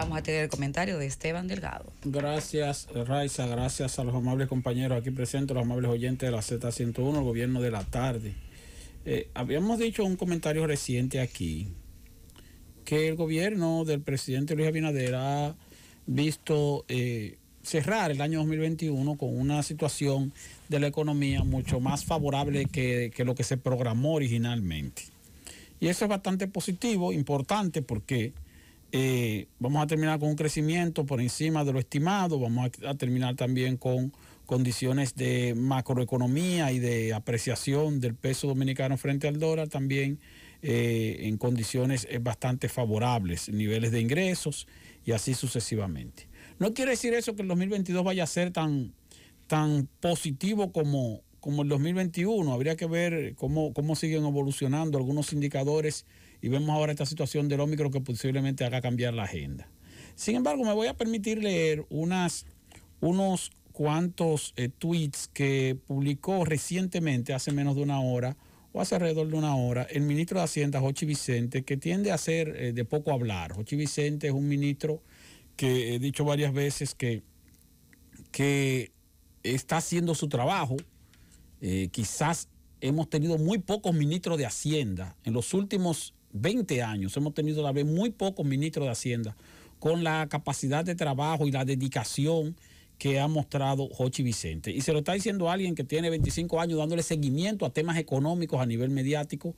vamos a tener el comentario de Esteban Delgado. Gracias, Raiza. Gracias a los amables compañeros aquí presentes, los amables oyentes de la Z101, el gobierno de la tarde. Eh, habíamos dicho un comentario reciente aquí que el gobierno del presidente Luis Abinader ha visto eh, cerrar el año 2021 con una situación de la economía mucho más favorable que lo que se programó originalmente. Y eso es bastante positivo, importante, porque eh, vamos a terminar con un crecimiento por encima de lo estimado, vamos a, terminar también con condiciones de macroeconomía y de apreciación del peso dominicano frente al dólar también eh, en condiciones eh, bastante favorables, niveles de ingresos y así sucesivamente. No quiere decir eso que el 2022 vaya a ser tan, tan positivo como, como el 2021, habría que ver cómo, cómo siguen evolucionando algunos indicadores y vemos ahora esta situación del Ómicron que posiblemente haga cambiar la agenda. Sin embargo, me voy a permitir leer unas, unos cuantos eh, tweets que publicó recientemente, hace menos de una hora, o hace alrededor de una hora, el ministro de Hacienda, Jochi Vicente, que tiende a ser eh, de poco hablar. Jochi Vicente es un ministro que he dicho varias veces que, que está haciendo su trabajo. Eh, quizás hemos tenido muy pocos ministros de Hacienda. En los últimos 20 años hemos tenido la vez muy pocos ministros de Hacienda con la capacidad de trabajo y la dedicación que ha mostrado Jochi Vicente. Y se lo está diciendo alguien que tiene 25 años dándole seguimiento a temas económicos a nivel mediático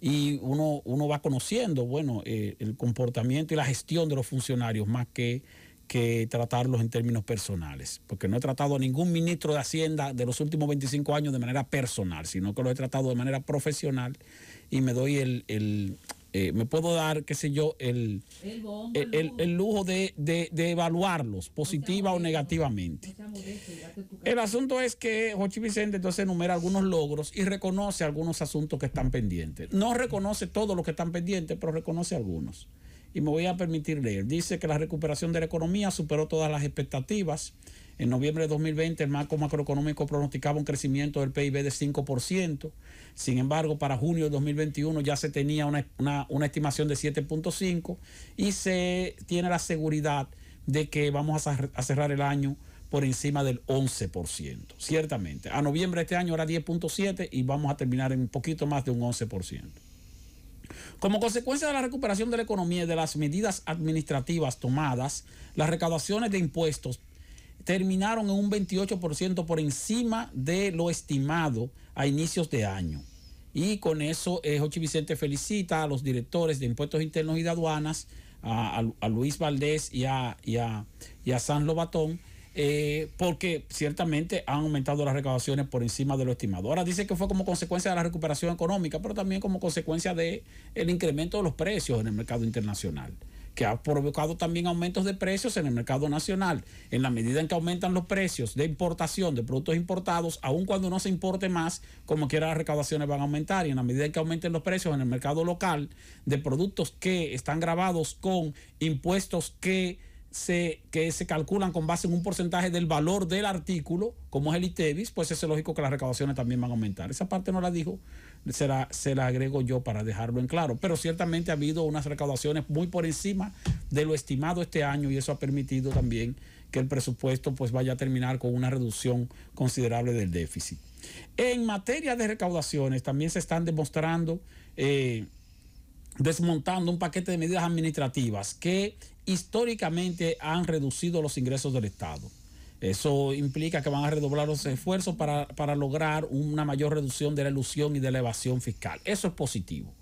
y uno, va conociendo, bueno, eh, el comportamiento y la gestión de los funcionarios más que que tratarlos en términos personales, porque no he tratado a ningún ministro de Hacienda de los últimos 25 años de manera personal, sino que los he tratado de manera profesional y me doy el, eh, me puedo dar, qué sé yo, el, lujo, de, evaluarlos positiva o, negativamente. el asunto es que Jochi Vicente entonces enumera algunos logros y reconoce algunos asuntos que están pendientes. No reconoce todos los que están pendientes, pero reconoce algunos y me voy a permitir leer. Dice que la recuperación de la economía superó todas las expectativas. En noviembre de 2020 el marco macroeconómico pronosticaba un crecimiento del PIB de 5%. Sin embargo, para junio de 2021 ya se tenía una, estimación de 7.5% y se tiene la seguridad de que vamos a cerrar el año por encima del 11%, ciertamente. A noviembre de este año era 10.7 y vamos a terminar en un poquito más de un 11%. Como consecuencia de la recuperación de la economía y de las medidas administrativas tomadas, las recaudaciones de impuestos terminaron en un 28% por encima de lo estimado a inicios de año. Y con eso, eh, Vicente felicita a los directores de impuestos internos y de aduanas, a, Luis Valdés y a, y a San Lobatón, eh, porque ciertamente han aumentado las recaudaciones por encima de lo estimado. Ahora dice que fue como consecuencia de la recuperación económica, pero también como consecuencia del el incremento de los precios en el mercado internacional que ha provocado también aumentos de precios en el mercado nacional. En la medida en que aumentan los precios de importación de productos importados, aun cuando no se importe más, como quiera las recaudaciones van a aumentar. Y en la medida en que aumenten los precios en el mercado local de productos que están grabados con impuestos que que se calculan con base en un porcentaje del valor del artículo, como es el ITEVIS, pues es lógico que las recaudaciones también van a aumentar. Esa parte no la dijo, se la, se la agrego yo para dejarlo en claro. Pero ciertamente ha habido unas recaudaciones muy por encima de lo estimado este año y eso ha permitido también que el presupuesto pues vaya a terminar con una reducción considerable del déficit. En materia de recaudaciones también se están demostrando... Eh, desmontando un paquete de medidas administrativas que históricamente han reducido los ingresos del Estado. Eso implica que van a redoblar los esfuerzos para, lograr una mayor reducción de la ilusión y de la evasión fiscal. Eso es positivo.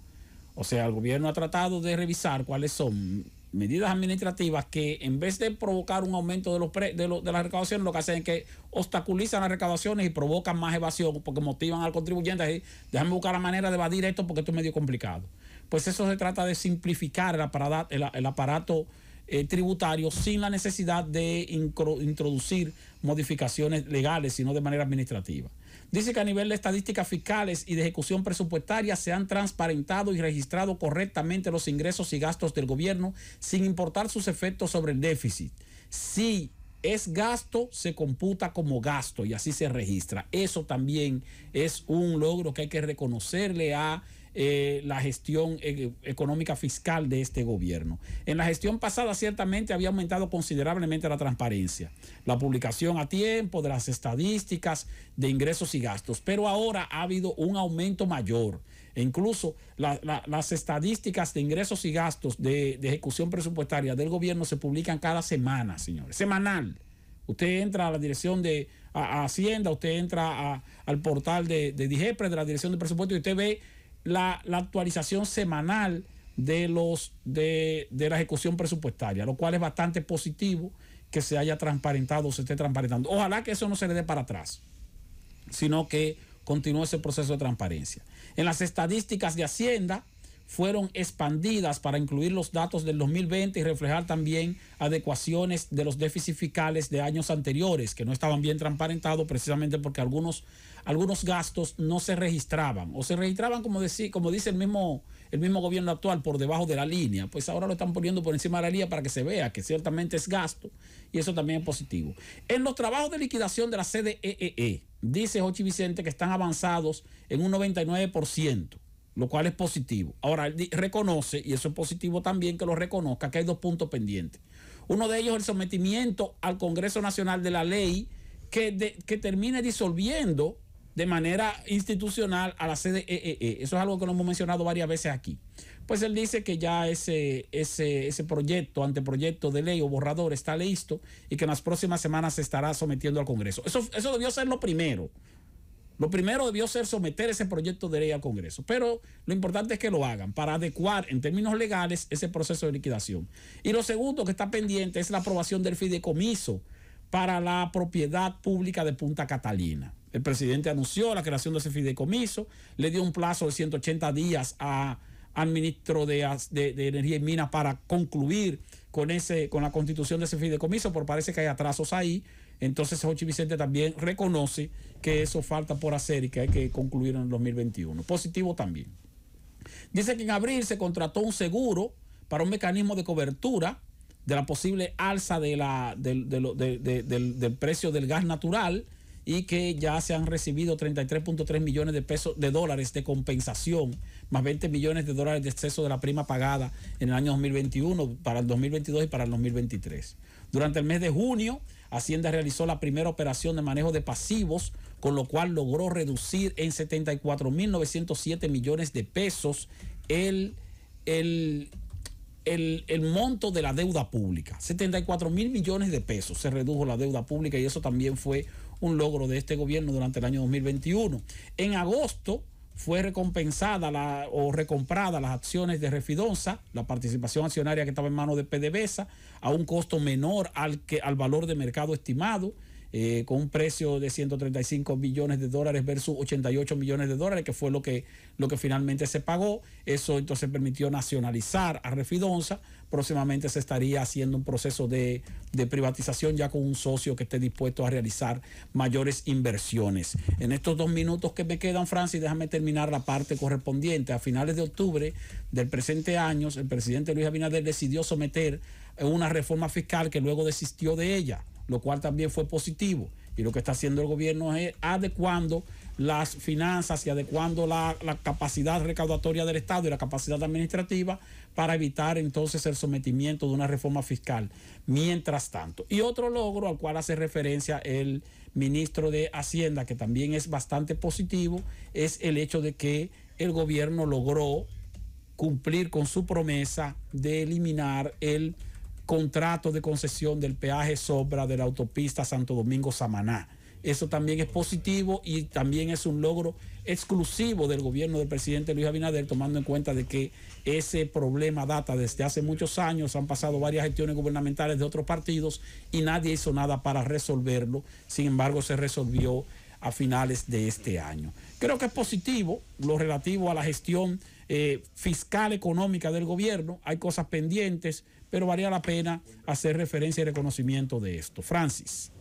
O sea, el gobierno ha tratado de revisar cuáles son medidas administrativas que en vez de provocar un aumento de, los de las recaudaciones, lo que hacen es que obstaculizan las recaudaciones y provocan más evasión porque motivan al contribuyente a decir, déjame buscar la manera de evadir esto porque esto es medio complicado pues eso se trata de simplificar el aparato, aparato eh, tributario sin la necesidad de introducir modificaciones legales, sino de manera administrativa. Dice que a nivel de estadísticas fiscales y de ejecución presupuestaria se han transparentado y registrado correctamente los ingresos y gastos del gobierno sin importar sus efectos sobre el déficit. Si es gasto, se computa como gasto y así se registra. Eso también es un logro que hay que reconocerle a eh, la gestión eh, económica fiscal de este gobierno. En la gestión pasada ciertamente había aumentado considerablemente la transparencia, la publicación a tiempo de las estadísticas de ingresos y gastos, pero ahora ha habido un aumento mayor. E incluso las estadísticas de ingresos y gastos de, ejecución presupuestaria del gobierno se publican cada semana, señores, semanal. Usted entra a la dirección de Hacienda, usted entra al portal de, de de la dirección de presupuesto, y usted ve la, la actualización semanal de, los, de, de, la ejecución presupuestaria, lo cual es bastante positivo que se haya transparentado o se esté transparentando. Ojalá que eso no se le dé para atrás, sino que continúe ese proceso de transparencia. En las estadísticas de Hacienda, fueron expandidas para incluir los datos del 2020 y reflejar también adecuaciones de los déficits fiscales de años anteriores que no estaban bien transparentados precisamente porque algunos, algunos gastos no se registraban o se registraban como, como dice el mismo, el mismo gobierno actual por debajo de la línea. Pues ahora lo están poniendo por encima de la línea para que se vea que ciertamente es gasto y eso también es positivo. En los trabajos de liquidación de la CDEE, e e, dice Jochi Vicente que están avanzados en un 99% lo cual es positivo. Ahora, él reconoce, y eso es positivo también que lo reconozca, que hay dos puntos pendientes. Uno de ellos es el sometimiento al Congreso Nacional de la ley que, que termine disolviendo de manera institucional a la CDEE. E e. Eso es algo que lo hemos mencionado varias veces aquí. Pues él dice que ya ese, ese, ese proyecto, anteproyecto de ley o borrador está listo y que en las próximas semanas se estará sometiendo al Congreso. Eso, eso debió ser lo primero. Lo primero debió ser someter ese proyecto de ley al Congreso, pero lo importante es que lo hagan para adecuar en términos legales ese proceso de liquidación. Y lo segundo que está pendiente es la aprobación del fideicomiso para la propiedad pública de Punta Catalina. El presidente anunció la creación de ese fideicomiso, le dio un plazo de 180 días al ministro de, Energía y Minas para concluir con, ese, con la constitución de ese fideicomiso, pero parece que hay atrasos ahí. Entonces, Jochi Vicente también reconoce que eso falta por hacer y que hay que concluir en el 2021. Positivo también. Dice que en abril se contrató un seguro para un mecanismo de cobertura de la posible alza del, del, precio del gas natural y que ya se han recibido 33.3 millones de pesos de dólares de compensación, más 20 millones de dólares de exceso de la prima pagada en el año 2021 para el 2022 y para el 2023. Durante el mes de junio Hacienda realizó la primera operación de manejo de pasivos, con lo cual logró reducir en 74.907 millones de pesos el, el, monto de la deuda pública. 74 mil millones de pesos se redujo la deuda pública y eso también fue un logro de este gobierno durante el año 2021. En agosto fue recompensada o recomprada las acciones de Refidonza, la participación accionaria que estaba en manos de PDVSA, a un costo menor al, que, al valor de mercado estimado. Eh, con un precio de 135 millones de dólares versus 88 millones de dólares, que fue lo que, lo que finalmente se pagó. Eso entonces permitió nacionalizar a Refidonza. Próximamente se estaría haciendo un proceso de, de privatización ya con un socio que esté dispuesto a realizar mayores inversiones. En estos dos minutos que me quedan, Francis, déjame terminar la parte correspondiente. A finales de octubre del presente año, el presidente Luis Abinader decidió someter una reforma fiscal que luego desistió de ella lo cual también fue positivo. Y lo que está haciendo el gobierno es adecuando las finanzas y adecuando la, capacidad recaudatoria del Estado y la capacidad administrativa para evitar entonces el sometimiento de una reforma fiscal. Mientras tanto, y otro logro al cual hace referencia el ministro de Hacienda, que también es bastante positivo, es el hecho de que el gobierno logró cumplir con su promesa de eliminar el contrato de concesión del peaje Sobra de la autopista Santo Domingo Samaná. Eso también es positivo y también es un logro exclusivo del gobierno del presidente Luis Abinader, tomando en cuenta de que ese problema data desde hace muchos años, han pasado varias gestiones gubernamentales de otros partidos y nadie hizo nada para resolverlo. Sin embargo, se resolvió a finales de este año. Creo que es positivo lo relativo a la gestión eh, fiscal económica del gobierno, hay cosas pendientes, pero valía la pena hacer referencia y reconocimiento de esto. Francis.